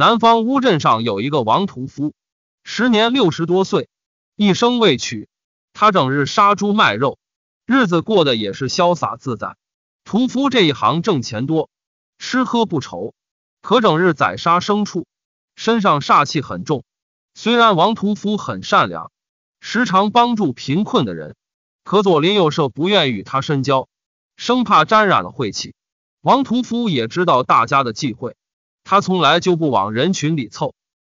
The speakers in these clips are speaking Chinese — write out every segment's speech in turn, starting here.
南方乌镇上有一个王屠夫，时年六十多岁，一生未娶。他整日杀猪卖肉，日子过得也是潇洒自在。屠夫这一行挣钱多，吃喝不愁，可整日宰杀牲畜，身上煞气很重。虽然王屠夫很善良，时常帮助贫困的人，可左邻右舍不愿与他深交，生怕沾染了晦气。王屠夫也知道大家的忌讳。他从来就不往人群里凑。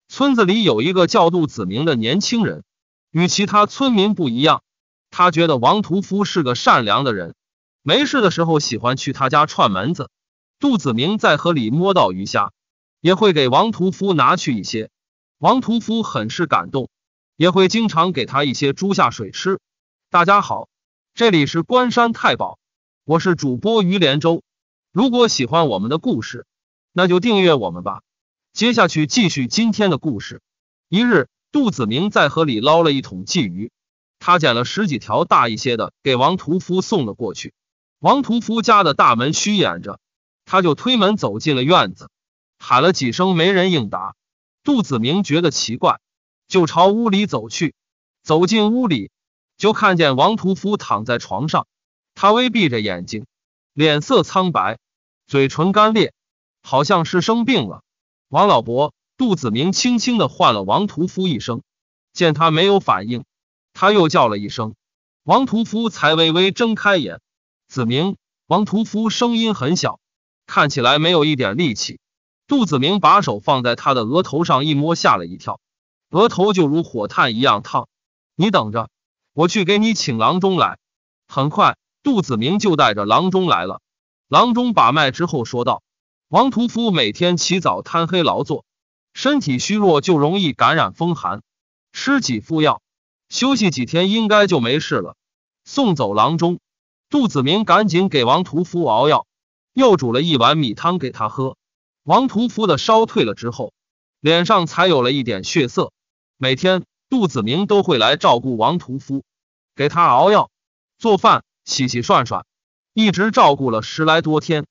村子里有一个叫杜子明的年轻人，与其他村民不一样，他觉得王屠夫是个善良的人，没事的时候喜欢去他家串门子。杜子明在河里摸到鱼虾，也会给王屠夫拿去一些。王屠夫很是感动，也会经常给他一些猪下水吃。大家好，这里是关山太保，我是主播于连州。如果喜欢我们的故事，那就订阅我们吧。接下去继续今天的故事。一日，杜子明在河里捞了一桶鲫鱼，他捡了十几条大一些的给王屠夫送了过去。王屠夫家的大门虚掩着，他就推门走进了院子，喊了几声没人应答。杜子明觉得奇怪，就朝屋里走去。走进屋里，就看见王屠夫躺在床上，他微闭着眼睛，脸色苍白，嘴唇干裂。好像是生病了，王老伯。杜子明轻轻的唤了王屠夫一声，见他没有反应，他又叫了一声，王屠夫才微微睁开眼。子明，王屠夫声音很小，看起来没有一点力气。杜子明把手放在他的额头上一摸，吓了一跳，额头就如火炭一样烫。你等着，我去给你请郎中来。很快，杜子明就带着郎中来了。郎中把脉之后说道。王屠夫每天起早贪黑劳作，身体虚弱就容易感染风寒，吃几副药，休息几天应该就没事了。送走郎中，杜子明赶紧给王屠夫熬药，又煮了一碗米汤给他喝。王屠夫的烧退了之后，脸上才有了一点血色。每天杜子明都会来照顾王屠夫，给他熬药、做饭、洗洗涮涮，一直照顾了十来多天。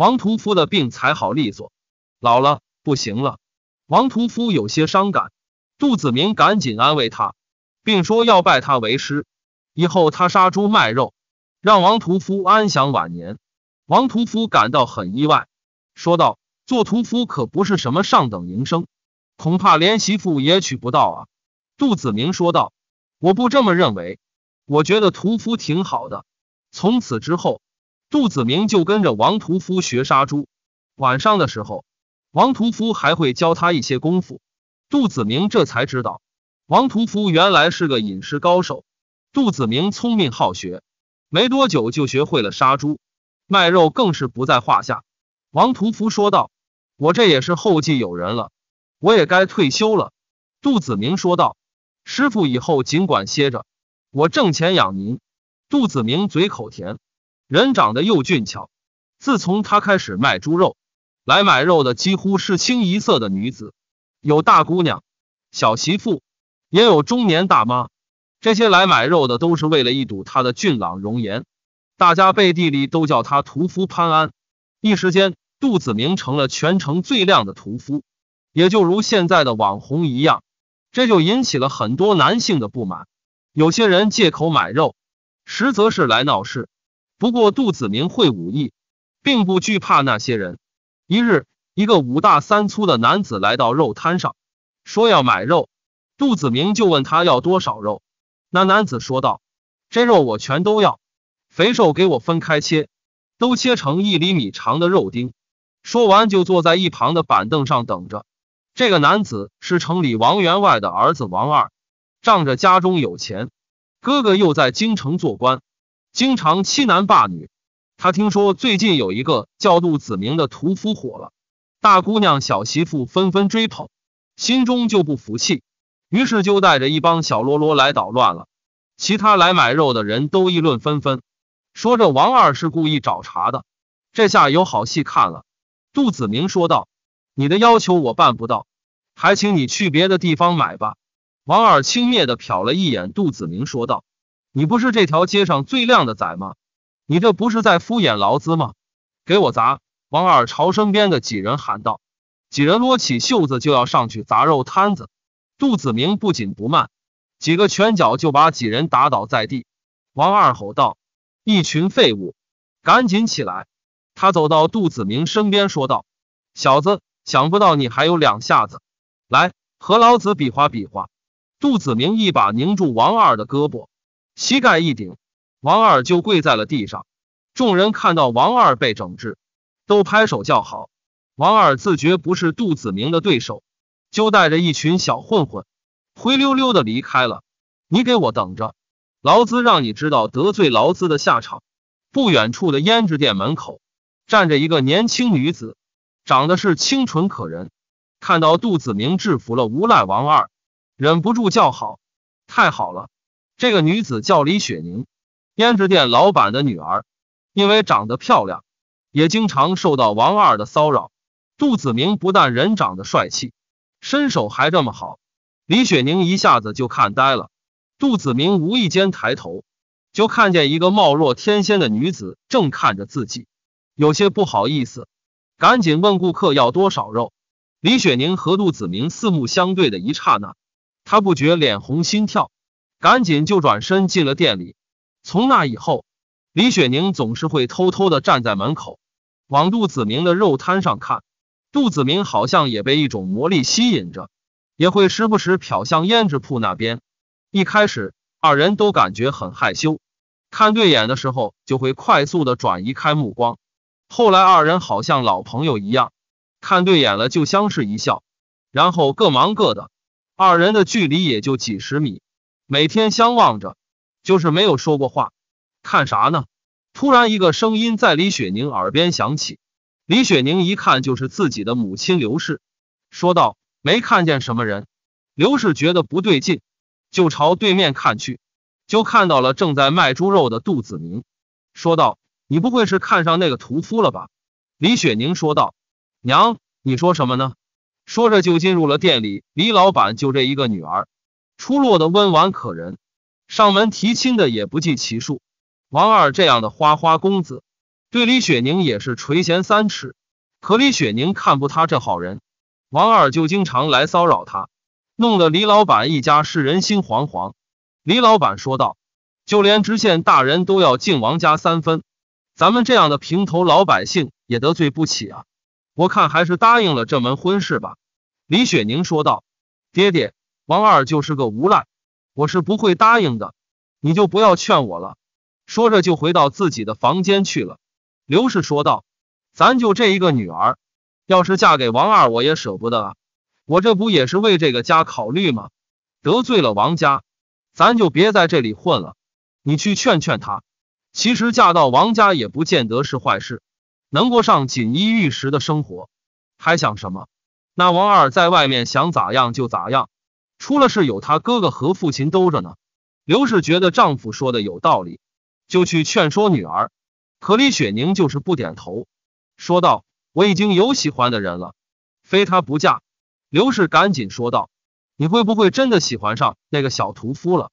王屠夫的病才好利索，老了不行了。王屠夫有些伤感，杜子明赶紧安慰他，并说要拜他为师，以后他杀猪卖肉，让王屠夫安享晚年。王屠夫感到很意外，说道：“做屠夫可不是什么上等营生，恐怕连媳妇也娶不到啊。”杜子明说道：“我不这么认为，我觉得屠夫挺好的。”从此之后。杜子明就跟着王屠夫学杀猪，晚上的时候，王屠夫还会教他一些功夫。杜子明这才知道，王屠夫原来是个饮食高手。杜子明聪明好学，没多久就学会了杀猪，卖肉更是不在话下。王屠夫说道：“我这也是后继有人了，我也该退休了。”杜子明说道：“师傅以后尽管歇着，我挣钱养您。”杜子明嘴口甜。人长得又俊俏，自从他开始卖猪肉，来买肉的几乎是清一色的女子，有大姑娘、小媳妇，也有中年大妈。这些来买肉的都是为了一睹他的俊朗容颜，大家背地里都叫他屠夫潘安。一时间，杜子明成了全城最靓的屠夫，也就如现在的网红一样。这就引起了很多男性的不满，有些人借口买肉，实则是来闹事。不过，杜子明会武艺，并不惧怕那些人。一日，一个五大三粗的男子来到肉摊上，说要买肉。杜子明就问他要多少肉。那男子说道：“这肉我全都要，肥瘦给我分开切，都切成一厘米长的肉丁。”说完，就坐在一旁的板凳上等着。这个男子是城里王员外的儿子王二，仗着家中有钱，哥哥又在京城做官。经常欺男霸女，他听说最近有一个叫杜子明的屠夫火了，大姑娘小媳妇纷纷追捧，心中就不服气，于是就带着一帮小喽啰来捣乱了。其他来买肉的人都议论纷纷，说这王二是故意找茬的，这下有好戏看了。杜子明说道：“你的要求我办不到，还请你去别的地方买吧。”王二轻蔑的瞟了一眼杜子明，说道。你不是这条街上最靓的仔吗？你这不是在敷衍劳资吗？给我砸！王二朝身边的几人喊道。几人撸起袖子就要上去砸肉摊子。杜子明不紧不慢，几个拳脚就把几人打倒在地。王二吼道：“一群废物，赶紧起来！”他走到杜子明身边说道：“小子，想不到你还有两下子，来和老子比划比划。”杜子明一把拧住王二的胳膊。膝盖一顶，王二就跪在了地上。众人看到王二被整治，都拍手叫好。王二自觉不是杜子明的对手，就带着一群小混混灰溜溜的离开了。你给我等着，劳资让你知道得罪劳资的下场。不远处的胭脂店门口站着一个年轻女子，长得是清纯可人。看到杜子明制服了无赖王二，忍不住叫好：“太好了！”这个女子叫李雪宁，胭脂店老板的女儿。因为长得漂亮，也经常受到王二的骚扰。杜子明不但人长得帅气，身手还这么好，李雪宁一下子就看呆了。杜子明无意间抬头，就看见一个貌若天仙的女子正看着自己，有些不好意思，赶紧问顾客要多少肉。李雪宁和杜子明四目相对的一刹那，他不觉脸红心跳。赶紧就转身进了店里。从那以后，李雪宁总是会偷偷的站在门口，往杜子明的肉摊上看。杜子明好像也被一种魔力吸引着，也会时不时瞟向胭脂铺那边。一开始，二人都感觉很害羞，看对眼的时候就会快速的转移开目光。后来，二人好像老朋友一样，看对眼了就相视一笑，然后各忙各的。二人的距离也就几十米。每天相望着，就是没有说过话。看啥呢？突然一个声音在李雪宁耳边响起。李雪宁一看就是自己的母亲刘氏，说道：“没看见什么人。”刘氏觉得不对劲，就朝对面看去，就看到了正在卖猪肉的杜子明，说道：“你不会是看上那个屠夫了吧？”李雪宁说道：“娘，你说什么呢？”说着就进入了店里。李老板就这一个女儿。出落的温婉可人，上门提亲的也不计其数。王二这样的花花公子，对李雪宁也是垂涎三尺。可李雪宁看不他这好人，王二就经常来骚扰他，弄得李老板一家是人心惶惶。李老板说道：“就连知县大人都要敬王家三分，咱们这样的平头老百姓也得罪不起啊！我看还是答应了这门婚事吧。”李雪宁说道：“爹爹。”王二就是个无赖，我是不会答应的，你就不要劝我了。说着就回到自己的房间去了。刘氏说道：“咱就这一个女儿，要是嫁给王二，我也舍不得啊。我这不也是为这个家考虑吗？得罪了王家，咱就别在这里混了。你去劝劝他，其实嫁到王家也不见得是坏事，能过上锦衣玉食的生活，还想什么？那王二在外面想咋样就咋样。”出了事有他哥哥和父亲兜着呢。刘氏觉得丈夫说的有道理，就去劝说女儿。可李雪宁就是不点头，说道：“我已经有喜欢的人了，非他不嫁。”刘氏赶紧说道：“你会不会真的喜欢上那个小屠夫了？”“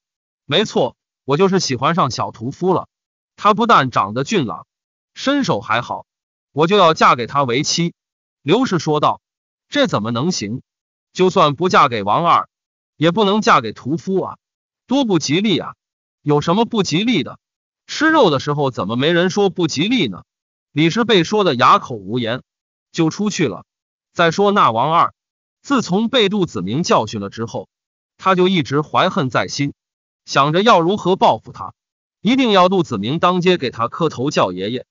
没错，我就是喜欢上小屠夫了。他不但长得俊朗，身手还好，我就要嫁给他为妻。”刘氏说道：“这怎么能行？就算不嫁给王二。”也不能嫁给屠夫啊，多不吉利啊！有什么不吉利的？吃肉的时候怎么没人说不吉利呢？李氏被说的哑口无言，就出去了。再说那王二，自从被杜子明教训了之后，他就一直怀恨在心，想着要如何报复他，一定要杜子明当街给他磕头叫爷爷，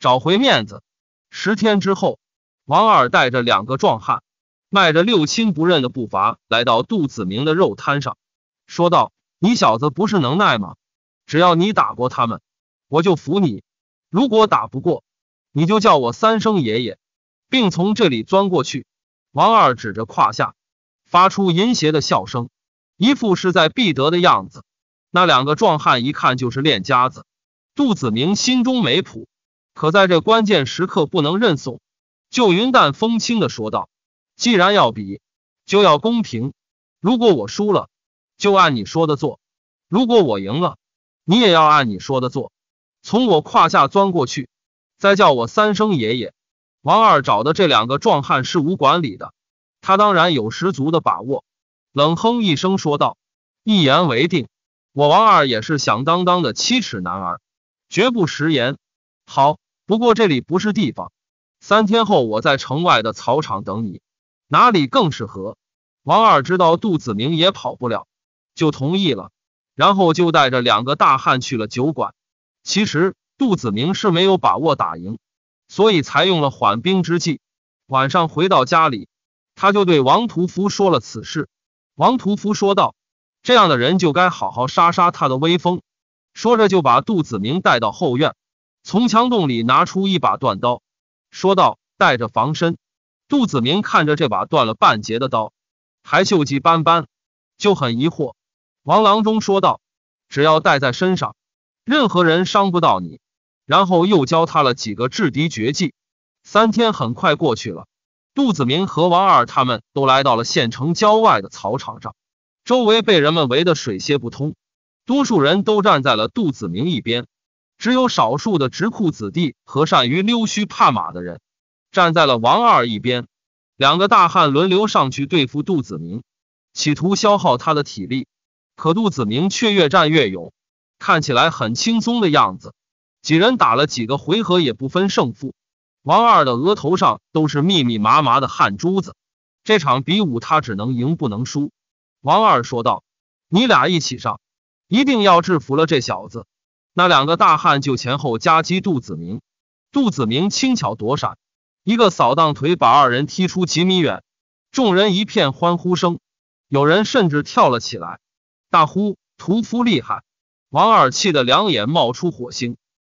找回面子。十天之后，王二带着两个壮汉。迈着六亲不认的步伐来到杜子明的肉摊上，说道：“你小子不是能耐吗？只要你打过他们，我就服你；如果打不过，你就叫我三声爷爷，并从这里钻过去。”王二指着胯下，发出淫邪的笑声，一副势在必得的样子。那两个壮汉一看就是练家子，杜子明心中没谱，可在这关键时刻不能认怂，就云淡风轻的说道。既然要比，就要公平。如果我输了，就按你说的做；如果我赢了，你也要按你说的做。从我胯下钻过去，再叫我三声爷爷。王二找的这两个壮汉是无管理的，他当然有十足的把握。冷哼一声说道：“一言为定。”我王二也是响当当的七尺男儿，绝不食言。好，不过这里不是地方，三天后我在城外的草场等你。哪里更适合？王二知道杜子明也跑不了，就同意了，然后就带着两个大汉去了酒馆。其实杜子明是没有把握打赢，所以才用了缓兵之计。晚上回到家里，他就对王屠夫说了此事。王屠夫说道：“这样的人就该好好杀杀他的威风。”说着就把杜子明带到后院，从墙洞里拿出一把断刀，说道：“带着防身。”杜子明看着这把断了半截的刀，还锈迹斑斑，就很疑惑。王郎中说道：“只要带在身上，任何人伤不到你。”然后又教他了几个制敌绝技。三天很快过去了，杜子明和王二他们都来到了县城郊外的草场上，周围被人们围得水泄不通，多数人都站在了杜子明一边，只有少数的纨绔子弟和善于溜须拍马的人。站在了王二一边，两个大汉轮流上去对付杜子明，企图消耗他的体力。可杜子明却越战越勇，看起来很轻松的样子。几人打了几个回合也不分胜负。王二的额头上都是密密麻麻的汗珠子。这场比武他只能赢不能输。王二说道：“你俩一起上，一定要制服了这小子。”那两个大汉就前后夹击杜子明，杜子明轻巧躲闪。一个扫荡腿把二人踢出几米远，众人一片欢呼声，有人甚至跳了起来，大呼屠夫厉害。王二气得两眼冒出火星，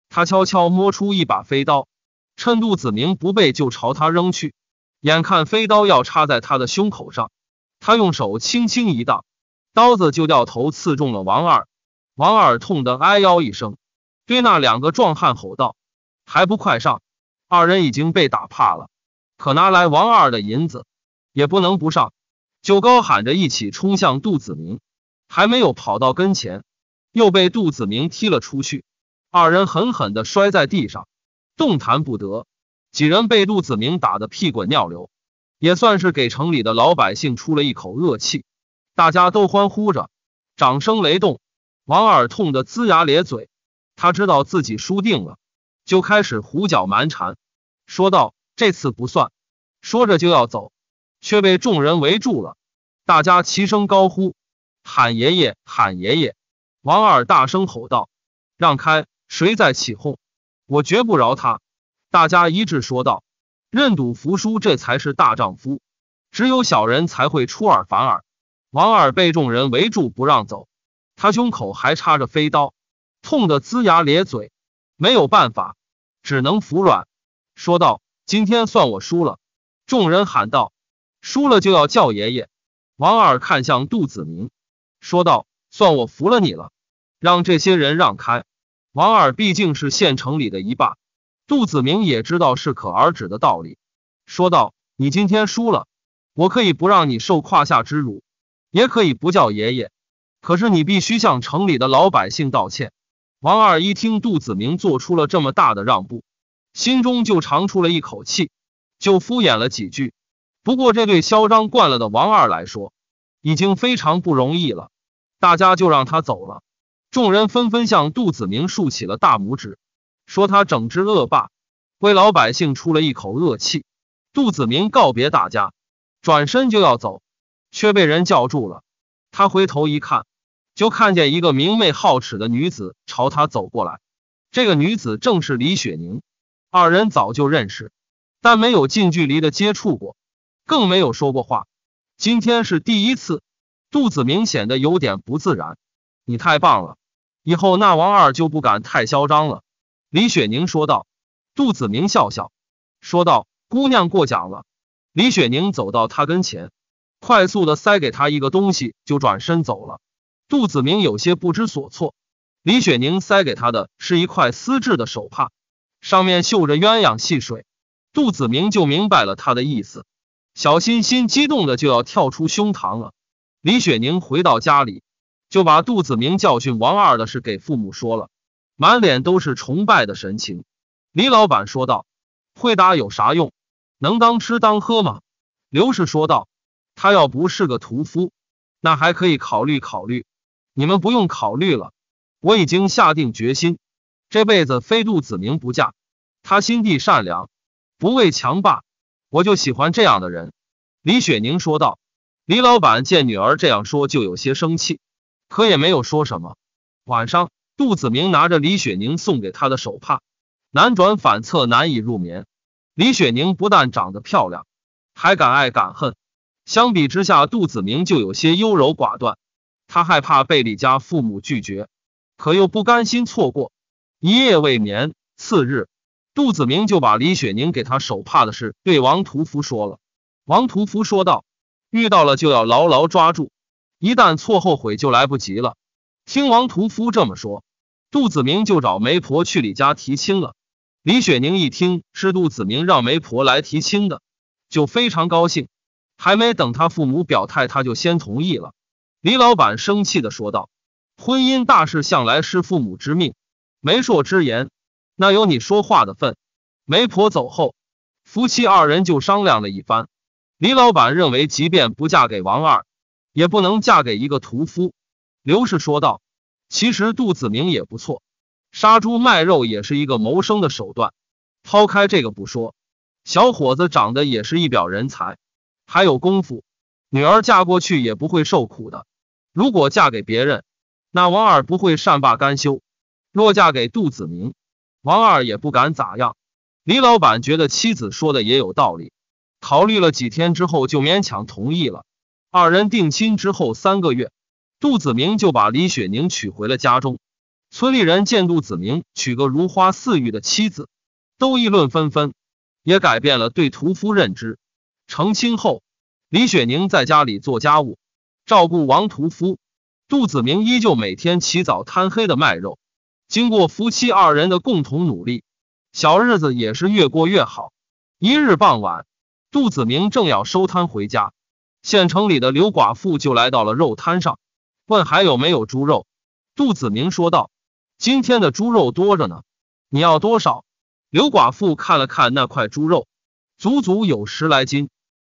他悄悄摸出一把飞刀，趁杜子明不备就朝他扔去。眼看飞刀要插在他的胸口上，他用手轻轻一挡，刀子就掉头刺中了王二。王二痛得哎吆一声，对那两个壮汉吼道：“还不快上！”二人已经被打怕了，可拿来王二的银子也不能不上，就高喊着一起冲向杜子明，还没有跑到跟前，又被杜子明踢了出去。二人狠狠的摔在地上，动弹不得。几人被杜子明打的屁滚尿流，也算是给城里的老百姓出了一口恶气。大家都欢呼着，掌声雷动。王二痛得龇牙咧嘴，他知道自己输定了，就开始胡搅蛮缠。说道：“这次不算。”说着就要走，却被众人围住了。大家齐声高呼：“喊爷爷！喊爷爷！”王二大声吼道：“让开！谁在起哄？我绝不饶他！”大家一致说道：“认赌服输，这才是大丈夫。只有小人才会出尔反尔。”王二被众人围住不让走，他胸口还插着飞刀，痛得龇牙咧嘴，没有办法，只能服软。说道：“今天算我输了。”众人喊道：“输了就要叫爷爷。”王二看向杜子明，说道：“算我服了你了，让这些人让开。”王二毕竟是县城里的一霸，杜子明也知道适可而止的道理，说道：“你今天输了，我可以不让你受胯下之辱，也可以不叫爷爷，可是你必须向城里的老百姓道歉。”王二一听杜子明做出了这么大的让步。心中就长出了一口气，就敷衍了几句。不过这对嚣张惯了的王二来说，已经非常不容易了。大家就让他走了。众人纷纷向杜子明竖起了大拇指，说他整治恶霸，为老百姓出了一口恶气。杜子明告别大家，转身就要走，却被人叫住了。他回头一看，就看见一个明媚好齿的女子朝他走过来。这个女子正是李雪宁。二人早就认识，但没有近距离的接触过，更没有说过话。今天是第一次，杜子明显得有点不自然。你太棒了，以后那王二就不敢太嚣张了。”李雪宁说道。杜子明笑笑说道：“姑娘过奖了。”李雪宁走到他跟前，快速的塞给他一个东西，就转身走了。杜子明有些不知所措。李雪宁塞给他的是一块丝质的手帕。上面绣着鸳鸯戏水，杜子明就明白了他的意思。小心心激动的就要跳出胸膛了。李雪宁回到家里，就把杜子明教训王二的事给父母说了，满脸都是崇拜的神情。李老板说道：“会打有啥用？能当吃当喝吗？”刘氏说道：“他要不是个屠夫，那还可以考虑考虑。你们不用考虑了，我已经下定决心。”这辈子非杜子明不嫁，她心地善良，不畏强霸，我就喜欢这样的人。”李雪宁说道。李老板见女儿这样说，就有些生气，可也没有说什么。晚上，杜子明拿着李雪宁送给他的手帕，难转反侧，难以入眠。李雪宁不但长得漂亮，还敢爱敢恨。相比之下，杜子明就有些优柔寡断。他害怕被李家父母拒绝，可又不甘心错过。一夜未眠，次日，杜子明就把李雪宁给他手帕的事对王屠夫说了。王屠夫说道：“遇到了就要牢牢抓住，一旦错后悔就来不及了。”听王屠夫这么说，杜子明就找媒婆去李家提亲了。李雪宁一听是杜子明让媒婆来提亲的，就非常高兴。还没等他父母表态，他就先同意了。李老板生气的说道：“婚姻大事向来是父母之命。”媒妁之言，那有你说话的份。媒婆走后，夫妻二人就商量了一番。李老板认为，即便不嫁给王二，也不能嫁给一个屠夫。刘氏说道：“其实杜子明也不错，杀猪卖肉也是一个谋生的手段。抛开这个不说，小伙子长得也是一表人才，还有功夫。女儿嫁过去也不会受苦的。如果嫁给别人，那王二不会善罢甘休。”若嫁给杜子明，王二也不敢咋样。李老板觉得妻子说的也有道理，考虑了几天之后，就勉强同意了。二人定亲之后三个月，杜子明就把李雪宁娶回了家中。村里人见杜子明娶个如花似玉的妻子，都议论纷纷，也改变了对屠夫认知。成亲后，李雪宁在家里做家务，照顾王屠夫。杜子明依旧每天起早贪黑的卖肉。经过夫妻二人的共同努力，小日子也是越过越好。一日傍晚，杜子明正要收摊回家，县城里的刘寡妇就来到了肉摊上，问还有没有猪肉。杜子明说道：“今天的猪肉多着呢，你要多少？”刘寡妇看了看那块猪肉，足足有十来斤，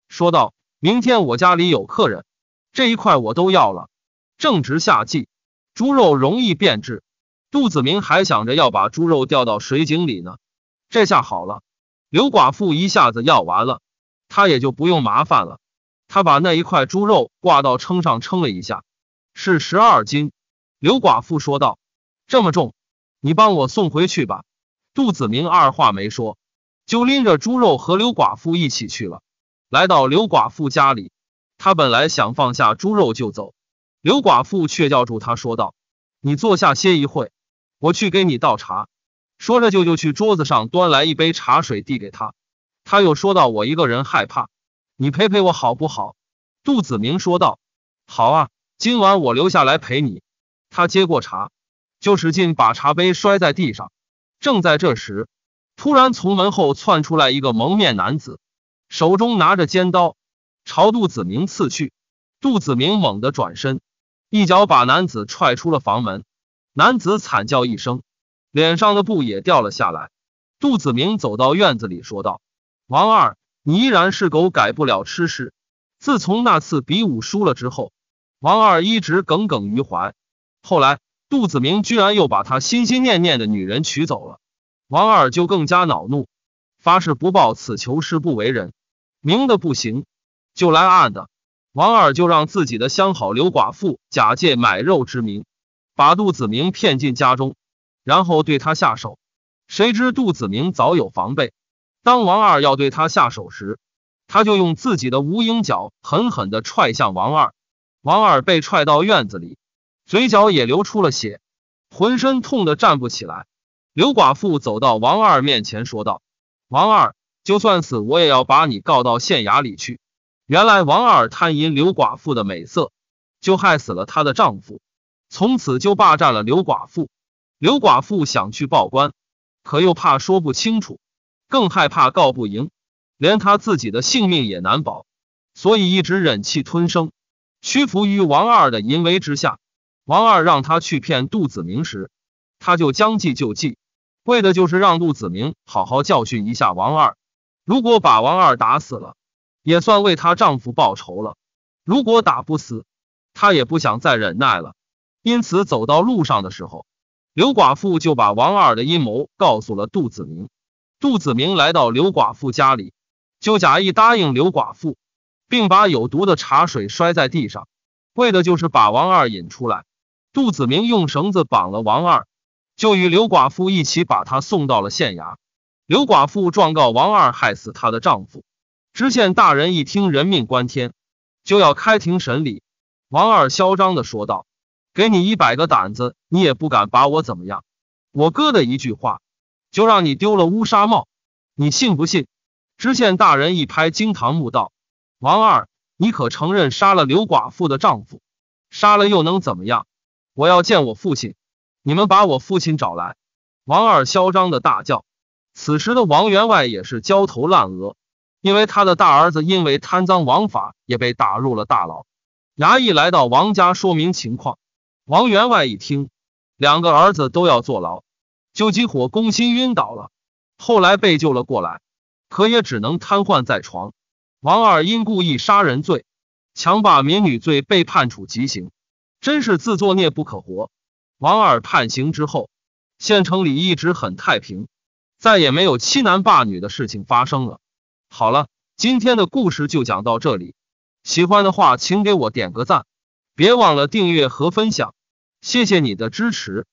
说道：“明天我家里有客人，这一块我都要了。正值夏季，猪肉容易变质。”杜子明还想着要把猪肉掉到水井里呢，这下好了，刘寡妇一下子要完了，他也就不用麻烦了。他把那一块猪肉挂到秤上称了一下，是十二斤。刘寡妇说道：“这么重，你帮我送回去吧。”杜子明二话没说，就拎着猪肉和刘寡妇一起去了。来到刘寡妇家里，他本来想放下猪肉就走，刘寡妇却叫住他，说道：“你坐下歇一会。”我去给你倒茶。说着，舅舅去桌子上端来一杯茶水递给他。他又说道：“我一个人害怕，你陪陪我好不好？”杜子明说道：“好啊，今晚我留下来陪你。”他接过茶，就使劲把茶杯摔在地上。正在这时，突然从门后窜出来一个蒙面男子，手中拿着尖刀朝杜子明刺去。杜子明猛地转身，一脚把男子踹出了房门。男子惨叫一声，脸上的布也掉了下来。杜子明走到院子里，说道：“王二，你依然是狗，改不了吃屎。自从那次比武输了之后，王二一直耿耿于怀。后来，杜子明居然又把他心心念念的女人娶走了，王二就更加恼怒，发誓不报此求是不为人明的不行，就来暗的。王二就让自己的相好刘寡妇假借买肉之名。”把杜子明骗进家中，然后对他下手。谁知杜子明早有防备，当王二要对他下手时，他就用自己的无影脚狠狠的踹向王二。王二被踹到院子里，嘴角也流出了血，浑身痛得站不起来。刘寡妇走到王二面前说道：“王二，就算死，我也要把你告到县衙里去。”原来王二贪淫刘寡妇的美色，就害死了他的丈夫。从此就霸占了刘寡妇。刘寡妇想去报官，可又怕说不清楚，更害怕告不赢，连她自己的性命也难保，所以一直忍气吞声，屈服于王二的淫威之下。王二让她去骗杜子明时，她就将计就计，为的就是让杜子明好好教训一下王二。如果把王二打死了，也算为她丈夫报仇了；如果打不死，她也不想再忍耐了。因此，走到路上的时候，刘寡妇就把王二的阴谋告诉了杜子明。杜子明来到刘寡妇家里，就假意答应刘寡妇，并把有毒的茶水摔在地上，为的就是把王二引出来。杜子明用绳子绑了王二，就与刘寡妇一起把他送到了县衙。刘寡妇状告王二害死她的丈夫。知县大人一听人命关天，就要开庭审理。王二嚣张的说道。给你一百个胆子，你也不敢把我怎么样。我哥的一句话，就让你丢了乌纱帽。你信不信？知县大人一拍惊堂木道：“王二，你可承认杀了刘寡妇的丈夫？杀了又能怎么样？我要见我父亲，你们把我父亲找来。”王二嚣张的大叫。此时的王员外也是焦头烂额，因为他的大儿子因为贪赃枉法也被打入了大牢。衙役来到王家说明情况。王员外一听，两个儿子都要坐牢，就急火攻心晕倒了，后来被救了过来，可也只能瘫痪在床。王二因故意杀人罪、强霸民女罪被判处极刑，真是自作孽不可活。王二判刑之后，县城里一直很太平，再也没有欺男霸女的事情发生了。好了，今天的故事就讲到这里，喜欢的话请给我点个赞，别忘了订阅和分享。谢谢你的支持。